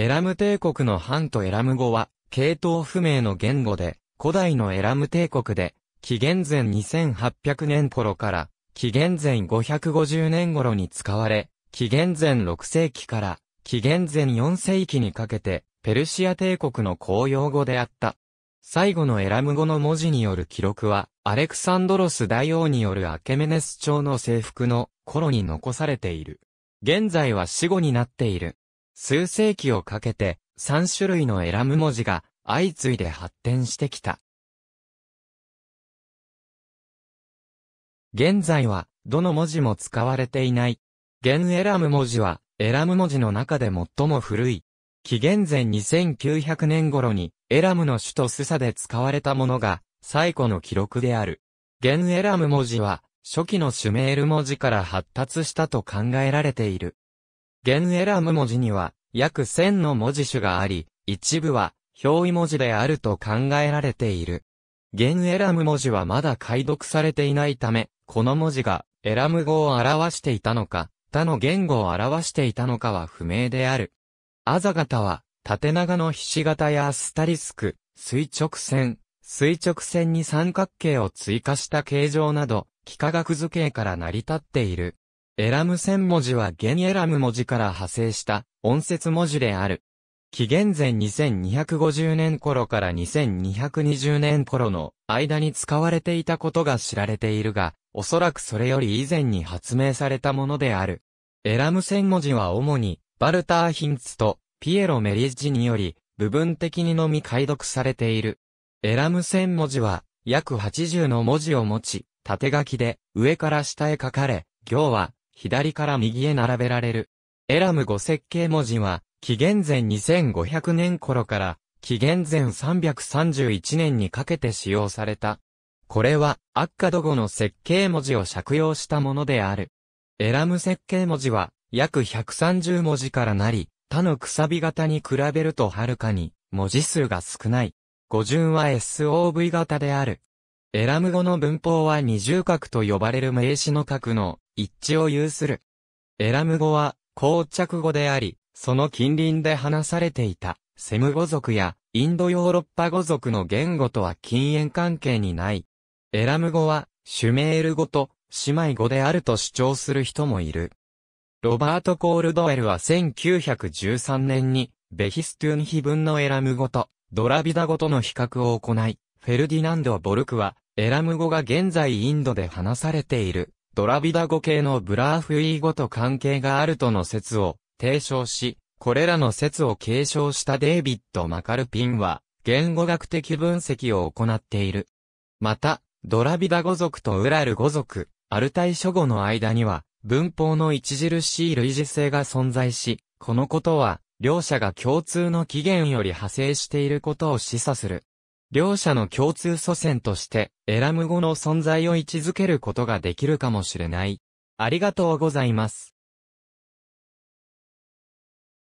エラム帝国の藩とエラム語は、系統不明の言語で、古代のエラム帝国で、紀元前2800年頃から、紀元前550年頃に使われ、紀元前6世紀から、紀元前4世紀にかけて、ペルシア帝国の公用語であった。最後のエラム語の文字による記録は、アレクサンドロス大王によるアケメネス朝の征服の頃に残されている。現在は死後になっている。数世紀をかけて3種類のエラム文字が相次いで発展してきた。現在は、どの文字も使われていない。現エラム文字は、エラム文字の中で最も古い。紀元前2900年頃に、エラムの首都スサで使われたものが、最古の記録である。現エラム文字は、初期のシュメール文字から発達したと考えられている。現エラム文字には、約1000の文字種があり、一部は、表意文字であると考えられている。現エラム文字はまだ解読されていないため、この文字が、エラム語を表していたのか、他の言語を表していたのかは不明である。アザ型は、縦長のひし形やアスタリスク、垂直線、垂直線に三角形を追加した形状など、幾何学図形から成り立っている。エラム線文字は現エラム文字から派生した音節文字である。紀元前2250年頃から2220年頃の間に使われていたことが知られているが、おそらくそれより以前に発明されたものである。エラム線文字は主に、バルター・ヒンツとピエロ・メリッジにより、部分的にのみ解読されている。エラム線文字は、約80の文字を持ち、縦書きで、上から下へ書かれ、行は、左から右へ並べられる。エラム語設計文字は、紀元前2500年頃から、紀元前331年にかけて使用された。これは、アッカド語の設計文字を借用したものである。エラム設計文字は、約130文字からなり、他のくさび型に比べるとはるかに、文字数が少ない。語順は SOV 型である。エラム語の文法は二重角と呼ばれる名詞の角の一致を有する。エラム語は、膠着語であり、その近隣で話されていた、セム語族や、インドヨーロッパ語族の言語とは禁縁関係にない。エラム語は、シュメール語と、姉妹語であると主張する人もいる。ロバート・コールドエルは1913年に、ベヒストゥン碑文のエラム語と、ドラビダ語との比較を行い、フェルディナンド・ボルクは、エラム語が現在インドで話されている、ドラビダ語系のブラーフイー語と関係があるとの説を提唱し、これらの説を継承したデイビッド・マカルピンは、言語学的分析を行っている。また、ドラビダ語族とウラル語族、アルタイ諸語の間には、文法の著しい類似性が存在し、このことは、両者が共通の起源より派生していることを示唆する。両者の共通祖先として、エラム語の存在を位置づけることができるかもしれない。ありがとうございます。